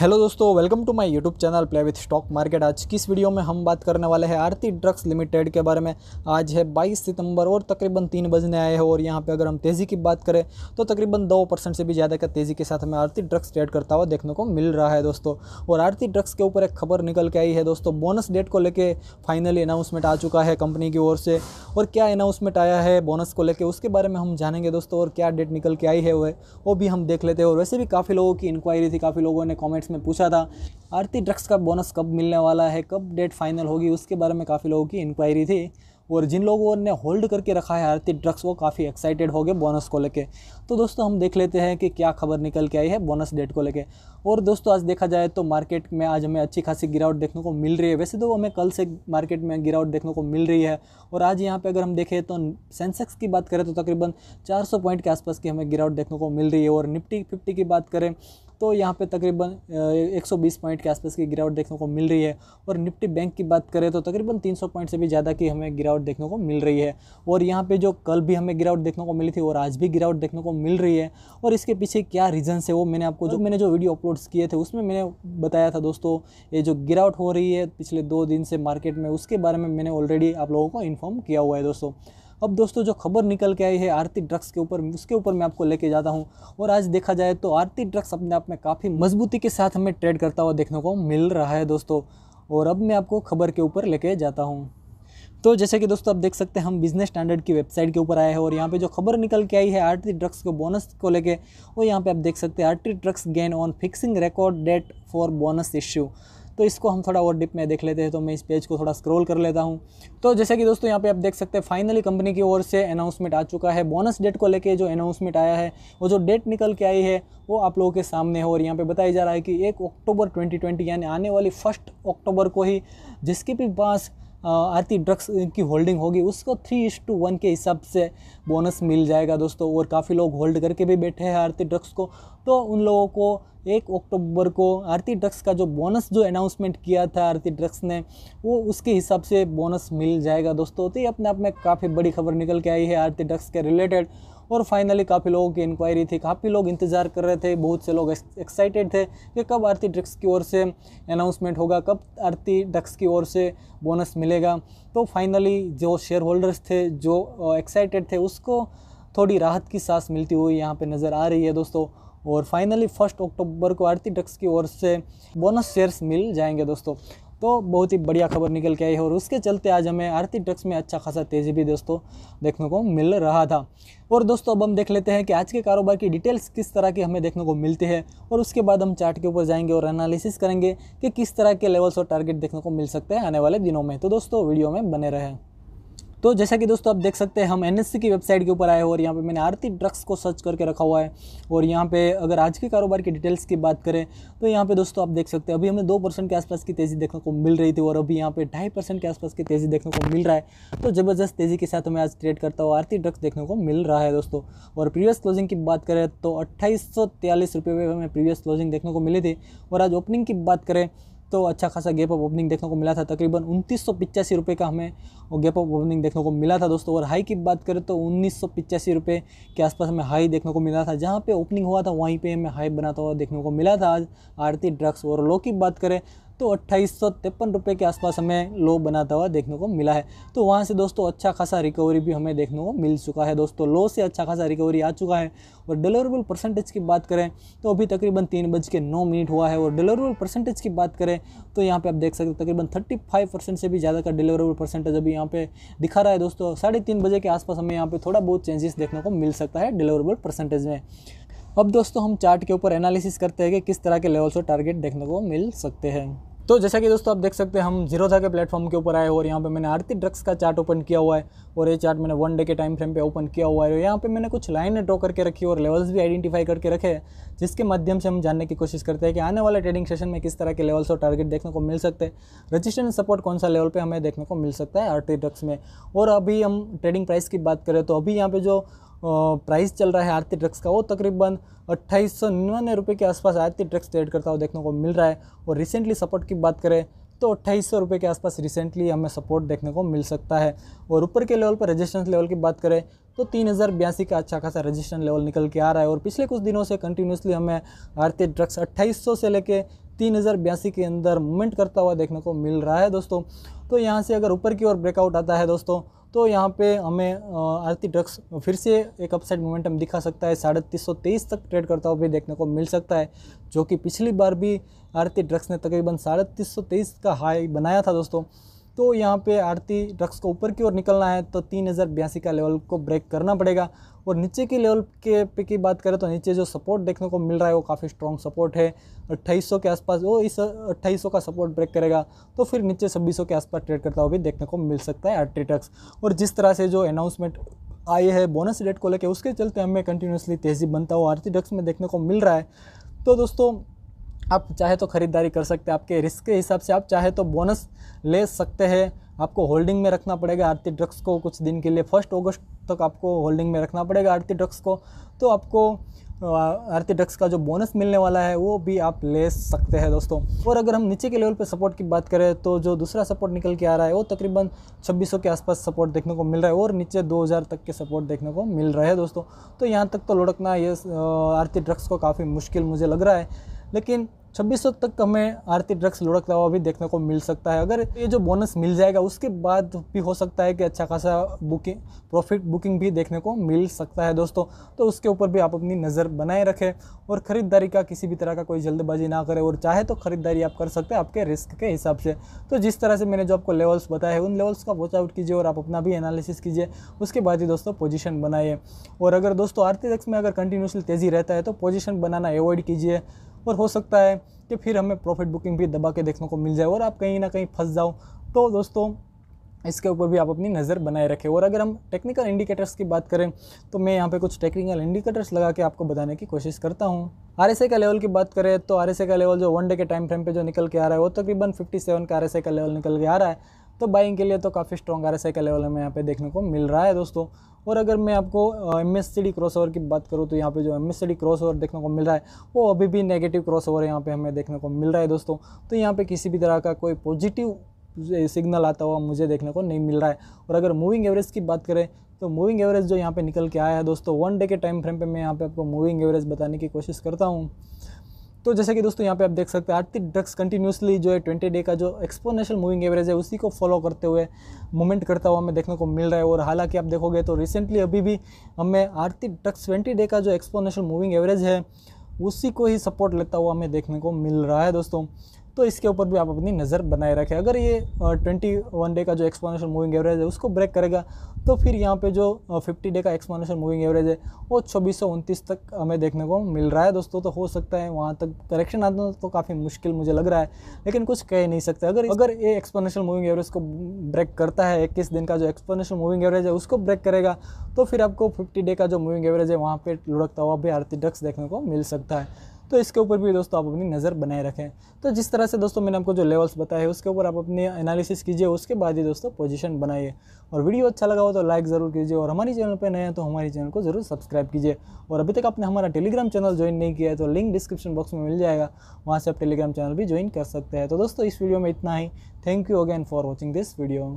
hello दोस्तों welcome to my YouTube channel play with stock market आज किस video में हम बात करने वाले हैं आरती ड्रग्स लिमिटेड के बारे में आज है 22 सितंबर और तकरीबन तीन बजने आए हैं और यहाँ पे अगर हम तेज़ी की बात करें तो तकरीबन दो परसेंट से भी ज़्यादा का तेज़ी के साथ हमें आरती ड्रग्स ट्रेड करता हुआ देखने को मिल रहा है दोस्तों और आरती ड्रग्स के ऊपर एक खबर निकल के आई है दोस्तों बोनस डेट को लेकर फाइनली अनाउंसमेंट आ चुका है कंपनी की ओर से और क्या अनाउंसमेंट आया है बोनस को लेकर उसके बारे में हम जानेंगे दोस्तों और क्या डेट निकल के आई है वो भी हम देख लेते हैं और वैसे भी काफ़ी लोगों की इंक्वायरी थी काफ़ी लोगों ने कॉमेंट कमेंट्स में पूछा था आरती ड्रग्स का बोनस कब मिलने वाला है कब डेट फाइनल होगी उसके बारे में काफ़ी लोगों की इंक्वायरी थी और जिन लोगों ने होल्ड करके रखा है आरती ड्रग्स वो काफ़ी एक्साइटेड हो गए बोनस को लेके तो दोस्तों हम देख लेते हैं कि क्या खबर निकल के आई है बोनस डेट को लेके और दोस्तों आज देखा जाए तो मार्केट में आज हमें अच्छी खासी गिरावट देखने को मिल रही है वैसे तो हमें कल से मार्केट में गिरावट देखने को मिल रही है और आज यहाँ पर अगर हम देखें तो सेंसेक्स की बात करें तो तकरीबन चार पॉइंट के आसपास की हमें गिरावट देखने को मिल रही है और निफ्टी फिफ्टी की बात करें तो यहाँ पे तकरीबन 120 पॉइंट के आसपास की गिरावट देखने को मिल रही है और निफ्टी बैंक की बात करें तो तकरीबन 300 पॉइंट से भी ज़्यादा की हमें गिरावट देखने को मिल रही है और यहाँ पे जो कल भी हमें गिरावट देखने को मिली थी और आज भी गिरावट देखने को मिल रही है और इसके पीछे क्या रीजन्स है वो मैंने आपको जो मैंने जो वीडियो अपलोड्स किए थे उसमें मैंने बताया था दोस्तों ये जो गिरावट हो रही है पिछले दो दिन से मार्केट में उसके बारे में मैंने ऑलरेडी आप लोगों को इन्फॉर्म किया हुआ है दोस्तों अब दोस्तों जो खबर निकल के आई है आरती ड्रग्स के ऊपर उसके ऊपर मैं आपको लेके जाता हूँ और आज देखा जाए तो आरती ड्रग्स अपने आप में काफ़ी मजबूती के साथ हमें ट्रेड करता हुआ देखने को मिल रहा है दोस्तों और अब मैं आपको खबर के ऊपर लेके जाता हूँ तो जैसे कि दोस्तों आप देख सकते हैं हम बिजनेस स्टैंडर्ड की वेबसाइट के ऊपर आए हैं और यहाँ पे जो खबर निकल के आई है आरटी ड्रग्स को बोनस को लेके और यहाँ पे आप देख सकते हैं Aarti Drugs gain on fixing record date for bonus issue तो इसको हम थोड़ा और डिप में देख लेते हैं तो मैं इस पेज को थोड़ा स्क्रोल कर लेता हूँ तो जैसे कि दोस्तों यहाँ पे आप देख सकते हैं फाइनली कंपनी की ओर से अनाउंसमेंट आ चुका है बोनस डेट को लेके जो अनाउंसमेंट आया है वो जो डेट निकल के आई है वो आप लोगों के सामने है और यहाँ पर बताया जा रहा है कि एक अक्टूबर ट्वेंटी यानी आने वाली फर्स्ट अक्टूबर को ही जिसके भी पास आरती ड्रग्स की होल्डिंग होगी उसको थ्री इश टू वन के हिसाब से बोनस मिल जाएगा दोस्तों और काफ़ी लोग होल्ड करके भी बैठे हैं आरती ड्रग्स को तो उन लोगों को एक अक्टूबर को आरती ड्रग्स का जो बोनस जो अनाउंसमेंट किया था आरती ड्रग्स ने वो उसके हिसाब से बोनस मिल जाएगा दोस्तों तो ये अपने आप में काफ़ी बड़ी खबर निकल के आई है आरती ड्रग्स के रिलेटेड और फाइनली काफ़ी लोगों की इंक्वायरी थी काफ़ी लोग इंतज़ार कर रहे थे बहुत से लोग एक्साइटेड थे कि कब आरती ड्रग्स की ओर से अनाउंसमेंट होगा कब आरती ड्रग्स की ओर से बोनस मिलेगा तो फाइनली जो शेयर होल्डर्स थे जो एक्साइटेड थे उसको थोड़ी राहत की सांस मिलती हुई यहाँ पे नज़र आ रही है दोस्तों और फाइनली फर्स्ट अक्टूबर को आरती ड्रग्स की ओर से बोनस शेयर्स मिल जाएंगे दोस्तों तो बहुत ही बढ़िया खबर निकल के आई है और उसके चलते आज हमें आरती ट्रक्स में अच्छा खासा तेज़ी भी दोस्तों देखने को मिल रहा था और दोस्तों अब हम देख लेते हैं कि आज के कारोबार की डिटेल्स किस तरह की हमें देखने को मिलती है और उसके बाद हम चार्ट के ऊपर जाएंगे और एनालिसिस करेंगे कि किस तरह के लेवल्स और टारगेट देखने को मिल सकते हैं आने वाले दिनों में तो दोस्तों वीडियो में बने रहें तो जैसा कि दोस्तों आप देख सकते हैं हम एन की वेबसाइट के ऊपर आए हो और यहाँ पर मैंने आरती ड्रग्स को सर्च करके रखा हुआ है और यहाँ पर अगर आज के कारोबार की डिटेल्स की बात करें तो यहाँ पर दोस्तों आप देख सकते हैं अभी हमें दो परसेंट के आसपास की तेज़ी देखने को मिल रही थी और अभी यहाँ पर ढाई के आसपास की तेज़ी देखने को मिल रहा है तो ज़बरदस्त तेज़ी के साथ हमें आज ट्रेड करता हुआ आरती ड्रग्स देखने को मिल रहा है दोस्तों और प्रीवियस क्लोजिंग की बात करें तो अट्ठाईस सौ में हमें प्रीवियस क्लोजिंग देखने को मिली थी और आज ओपनिंग की बात करें तो अच्छा खासा गैप ऑफ़ ओपनिंग देखने को मिला था तकरीबन उनतीस सौ रुपये का हमें गैप ऑफ ओपनिंग देखने को मिला था दोस्तों और हाई की बात करें तो उन्नीस सौ पिचासी रुपये के आसपास हमें हाई देखने को मिला था जहाँ पे ओपनिंग हुआ था वहीं पे हमें हाई बनाता हुआ देखने को मिला था आज आरती ड्रग्स और लो की बात करें तो अट्ठाईस सौ तिरपन रुपये के आसपास हमें लो बनाता हुआ देखने को मिला है तो वहाँ से दोस्तों अच्छा खासा रिकवरी भी हमें देखने को मिल चुका है दोस्तों लो से अच्छा खासा रिकवरी आ चुका है और डिलीवरेबल परसेंटेज की बात करें तो अभी तकरीबन तीन बज के नौ मिनट हुआ है और डिलीवरेबल परसेंटेज की बात करें तो यहाँ पर आप देख सकते हो तकरीबन थर्टी फाइव परसेंट से भी ज़्यादा का डिलीवरेबल परसेंटेज अभी यहाँ पे दिखा रहा है दोस्तों साढ़े तीन बजे के आसपास हमें यहाँ पर थोड़ा बहुत चेंजेस देखने को मिल सकता है डिलीवरेबल परसेंटेज में अब दोस्तों हम चार्ट के ऊपर एनालिसिस करते हैं कि किस तरह के लेवल्स और टारगेट देखने को मिल सकते हैं तो जैसा कि दोस्तों आप देख सकते हैं हम जीरोधा के प्लेटफॉर्म के ऊपर आए और यहाँ पे मैंने आरती ड्रग्स का चार्ट ओपन किया हुआ है और ये चार्ट मैंने वन डे के टाइम फ्रेम पे ओपन किया हुआ है और यहाँ पे मैंने कुछ लाइनें ड्रॉ करके रखी और लेवल्स भी आइडेंटिफाई करके रखे हैं जिसके माध्यम से हम जानने की कोशिश करते हैं कि आने वाले ट्रेडिंग सेशन में किस तरह के लेवल्स और टारगेट देखने को मिल सकते हैं रजिस्ट्रेशन सपोर्ट कौन सा लेवल पर हमें देखने को मिल सकता है आरती ड्रग्स में और अभी हम ट्रेडिंग प्राइस की बात करें तो अभी यहाँ पर जो प्राइस चल रहा है आरती ड्रग्स का वो तकरीबन अट्ठाईस सौ निन्यानवे रुपये के आसपास आरती ड्रग्स ट्रेड करता हुआ देखने को मिल रहा है और रिसेंटली सपोर्ट की बात करें तो अट्ठाईस सौ रुपये के आसपास रिसेंटली हमें सपोर्ट देखने को मिल सकता है और ऊपर के लेवल पर रजिस्टेंस लेवल की बात करें तो तीन हज़ार बयासी का अच्छा खासा रजिस्टेंस लेवल निकल के आ रहा है और पिछले कुछ दिनों से कंटिन्यूसली हमें आरती ड्रग्स अट्ठाईस सौ से लेके तीन हज़ार बयासी के अंदर मूवमेंट करता हुआ देखने को मिल रहा है दोस्तों तो यहाँ से अगर ऊपर की ओर ब्रेकआउट आता है दोस्तों तो यहाँ पे हमें आरती ड्रग्स फिर से एक अपसाइड मोमेंटम दिखा सकता है साढ़े तीस सौ तेईस तक ट्रेड करता हुआ भी देखने को मिल सकता है जो कि पिछली बार भी आरती ड्रग्स ने तकरीबन साढ़े तीस सौ तेईस का हाई बनाया था दोस्तों तो यहाँ पे आरती ड्रग्स को ऊपर की ओर निकलना है तो तीन हज़ार बयासी का लेवल को ब्रेक करना पड़ेगा और नीचे के लेवल के पे की बात करें तो नीचे जो सपोर्ट देखने को मिल रहा है वो काफ़ी स्ट्रॉन्ग सपोर्ट है अट्ठाईस के आसपास वो इस अट्ठाईस का सपोर्ट ब्रेक करेगा तो फिर नीचे छब्बीस के आसपास ट्रेड करता हुआ भी देखने को मिल सकता है आर्ट्रीटक्स और जिस तरह से जो अनाउंसमेंट आई है बोनस रेट को लेकर उसके चलते हमें कंटिन्यूसली तेज़ी बनता हुआ आर्ट्रीटक्स में देखने को मिल रहा है तो दोस्तों आप चाहे तो ख़रीदारी कर सकते हैं आपके रिस्क के हिसाब से आप चाहे तो बोनस ले सकते हैं आपको होल्डिंग में रखना पड़ेगा आरती ड्रग्स को कुछ दिन के लिए फर्स्ट अगस्त तक आपको होल्डिंग में रखना पड़ेगा आरती ड्रग्स को तो आपको आरती ड्रग्स का जो बोनस मिलने वाला है वो भी आप ले सकते हैं दोस्तों और अगर हम नीचे के लेवल पे सपोर्ट की बात करें तो जो दूसरा सपोर्ट निकल के आ रहा है वो तकरीबन 2600 के आसपास सपोर्ट देखने को मिल रहा है और नीचे 2000 तक के सपोर्ट देखने को मिल रहा है दोस्तों तो यहाँ तक तो लुढ़कना ये आरती ड्रग्स को काफ़ी मुश्किल मुझे लग रहा है लेकिन 2600 तक हमें आरती ड्रग्स लुढ़कता हुआ भी देखने को मिल सकता है अगर ये जो बोनस मिल जाएगा उसके बाद भी हो सकता है कि अच्छा खासा बुकिंग प्रॉफिट बुकिंग भी देखने को मिल सकता है दोस्तों तो उसके ऊपर भी आप अपनी नज़र बनाए रखें और ख़रीदारी का किसी भी तरह का कोई जल्दबाजी ना करें और चाहे तो ख़रीदारी आप कर सकते हैं आपके रिस्क के हिसाब से तो जिस तरह से मैंने जो आपको लेवल्स बताए उन लेवल्स का वॉच आउट कीजिए और आप अपना भी एनालिसिस कीजिए उसके बाद ही दोस्तों पोजिशन बनाइए और अगर दोस्तों आरती ड्रग्स में अगर कंटिन्यूसली तेज़ी रहता है तो पोजिशन बनाना एवॉइड कीजिए और हो सकता है कि फिर हमें प्रॉफिट बुकिंग भी दबा के देखने को मिल जाए और आप कहीं ना कहीं फंस जाओ तो दोस्तों इसके ऊपर भी आप अपनी नज़र बनाए रखें और अगर हम टेक्निकल इंडिकेटर्स की बात करें तो मैं यहाँ पे कुछ टेक्निकल इंडिकेटर्स लगा के आपको बताने की कोशिश करता हूँ आर का लेवल की बात करें तो आर का लेवल जो वन डे के टाइम फ्रेम पे जो निकल के आ रहा है वो तकरीबन तो 57 का आर का लेवल निकल के आ रहा है तो बाइंग के लिए तो काफ़ी स्ट्रॉन्ग आर एस का लेवल हमें यहाँ पे देखने को मिल रहा है दोस्तों और अगर मैं आपको M S C D crossover की बात करूँ तो यहाँ पे जो M S C crossover देखने को मिल रहा है वो अभी भी नेगेटिव क्रॉस ओवर यहाँ पे हमें देखने को मिल रहा है दोस्तों तो यहाँ पे किसी भी तरह का कोई पॉजिटिव सिग्नल आता हुआ मुझे देखने को नहीं मिल रहा है और अगर मूविंग एवरेज की बात करें तो मूविंग एवरेज जो यहाँ पे निकल के आया है दोस्तों वन डे के टाइम फ्रेम पे मैं यहाँ पे आपको मूविंग एवरेज बताने की कोशिश करता हूँ तो जैसे कि दोस्तों यहाँ पे आप देख सकते हैं आर्थिक ड्रग्स कंटिन्यूसली जो है ट्वेंटी डे का जो एक्सपोनेशनल मूविंग एवरेज है उसी को फॉलो करते हुए मूवमेंट करता हुआ हमें देखने को मिल रहा है और हालांकि आप देखोगे तो रिसेंटली अभी भी हमें आर्थिक ड्रग्स ट्वेंटी डे का जो एक्सपोनेशनल मूविंग एवरेज है उसी को ही सपोर्ट लेता हुआ हमें देखने को मिल रहा है दोस्तों तो इसके ऊपर भी आप अपनी नज़र बनाए रखें अगर ये ट्वेंटी वन डे का जो एक्सपोनेंशियल मूविंग एवरेज है उसको ब्रेक करेगा तो फिर यहाँ पे जो फिफ्टी डे का एक्सपोनेंशियल मूविंग एवरेज है वो छब्बीस सौ उनतीस तक हमें देखने को मिल रहा है दोस्तों तो हो सकता है वहाँ तक करेक्शन आना तो काफ़ी मुश्किल मुझे लग रहा है लेकिन कुछ कह नहीं सकते अगर अगर ये एक्सपोनेंशियल मूविंग एवरेज को ब्रेक करता है इक्कीस दिन का जो एक्सपोनेंशियल मूविंग एवरेज है उसको ब्रेक करेगा तो फिर आपको फिफ्टी डे का जो मूविंग एवरेज है वहाँ पर लुढ़कता हुआ भी आरती डक्स देखने को मिल सकता है तो इसके ऊपर भी दोस्तों आप अपनी नज़र बनाए रखें तो जिस तरह से दोस्तों मैंने आपको जो लेवल्स बताए हैं उसके ऊपर आप अपनी एनालिसिस कीजिए उसके बाद ही दोस्तों पोजीशन बनाइए और वीडियो अच्छा लगा हो तो लाइक ज़रूर कीजिए और हमारे चैनल पर नए हैं तो हमारे चैनल को ज़रूर सब्सक्राइब कीजिए और अभी तक आपने हमारा टेलीग्राम चैनल ज्वाइन नहीं किया है तो लिंक डिस्क्रिप्शन बॉक्स में मिल जाएगा वहाँ से आप टेलीग्राम चैनल भी ज्वाइन कर सकते हैं तो दोस्तों इस वीडियो में इतना ही thank you again for watching this video